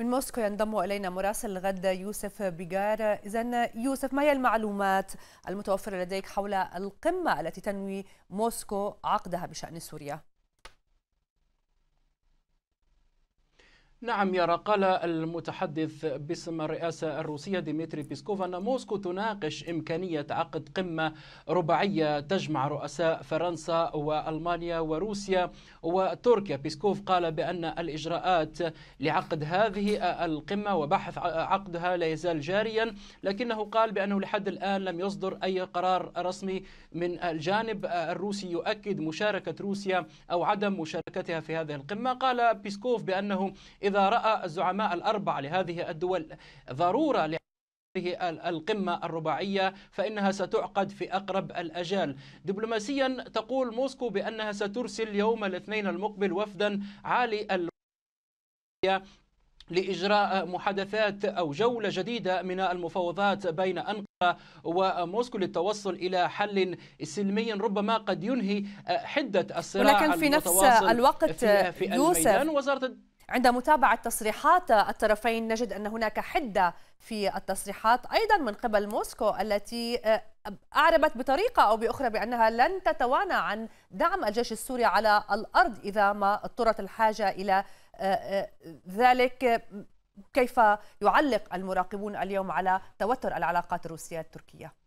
من موسكو ينضم الينا مراسل الغد يوسف بيجار اذا يوسف ما هي المعلومات المتوفره لديك حول القمه التي تنوي موسكو عقدها بشان سوريا نعم يرى قال المتحدث باسم الرئاسة الروسية ديمتري بيسكوف أن موسكو تناقش إمكانية عقد قمة رباعية تجمع رؤساء فرنسا وألمانيا وروسيا وتركيا بيسكوف قال بأن الإجراءات لعقد هذه القمة وبحث عقدها لا يزال جاريا لكنه قال بأنه لحد الآن لم يصدر أي قرار رسمي من الجانب الروسي يؤكد مشاركة روسيا أو عدم مشاركتها في هذه القمة قال بيسكوف بأنه إذا رأى الزعماء الأربعة لهذه الدول ضرورة هذه القمة الرباعية فإنها ستعقد في أقرب الأجال دبلوماسيا تقول موسكو بأنها سترسل يوم الاثنين المقبل وفدا عالي ال... لإجراء محادثات أو جولة جديدة من المفاوضات بين أنقرة وموسكو للتوصل إلى حل سلمي ربما قد ينهي حدة الصراع ولكن في نفس الوقت في, في يوسف وزارة عند متابعة تصريحات الطرفين نجد أن هناك حدة في التصريحات أيضا من قبل موسكو التي آه، أعربت بطريقة أو بأخرى بأنها لن تتوانى عن دعم الجيش السوري على الأرض إذا ما اضطرت الحاجة إلى آه، آه، ذلك كيف يعلق المراقبون اليوم على توتر العلاقات الروسية التركية؟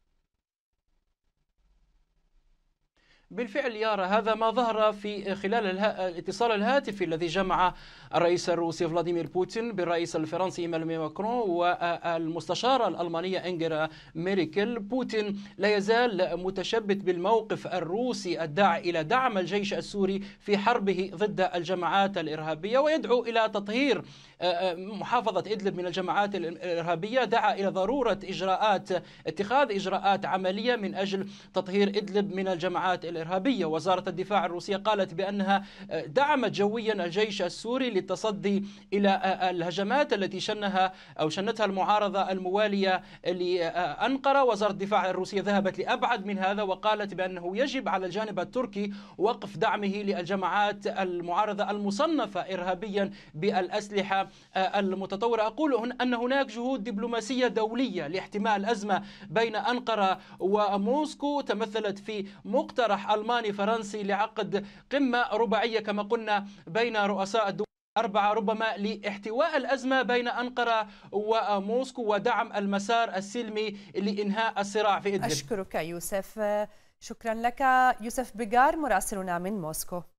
بالفعل يارا هذا ما ظهر في خلال اله... الاتصال الهاتفي الذي جمع الرئيس الروسي فلاديمير بوتين بالرئيس الفرنسي ايمانويل ماكرون والمستشاره الالمانيه انجيلا ميركل بوتين لا يزال متشبت بالموقف الروسي الداعي الى دعم الجيش السوري في حربه ضد الجماعات الارهابيه ويدعو الى تطهير آه، آه، محافظه ادلب من الجماعات الارهابيه دعا الى ضروره اجراءات اتخاذ اجراءات عمليه من اجل تطهير ادلب من الجماعات الارهابيه إرهابية وزارة الدفاع الروسية قالت بأنها آه، دعمت جويا الجيش السوري للتصدي إلى آه، آه، الهجمات التي شنها أو شنتها المعارضة الموالية لأنقرة وزارة الدفاع الروسية ذهبت لأبعد من هذا وقالت بأنه يجب على الجانب التركي وقف دعمه للجماعات المعارضة المصنفة إرهابيا بالأسلحة المتطورة أقول أن هناك جهود دبلوماسية دولية لاحتماء الأزمة بين أنقرة وموسكو تمثلت في مقترح ألماني فرنسي لعقد قمة رباعية كما قلنا بين رؤساء الدول أربعة ربما لاحتواء الأزمة بين أنقرة وموسكو ودعم المسار السلمي لإنهاء الصراع في إدلب أشكرك يوسف شكرا لك يوسف بيجار مراسلنا من موسكو